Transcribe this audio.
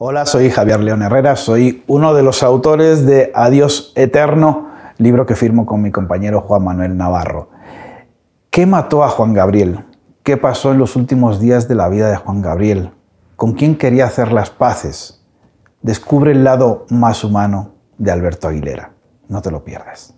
Hola, soy Javier León Herrera, soy uno de los autores de Adiós Eterno, libro que firmo con mi compañero Juan Manuel Navarro. ¿Qué mató a Juan Gabriel? ¿Qué pasó en los últimos días de la vida de Juan Gabriel? ¿Con quién quería hacer las paces? Descubre el lado más humano de Alberto Aguilera. No te lo pierdas.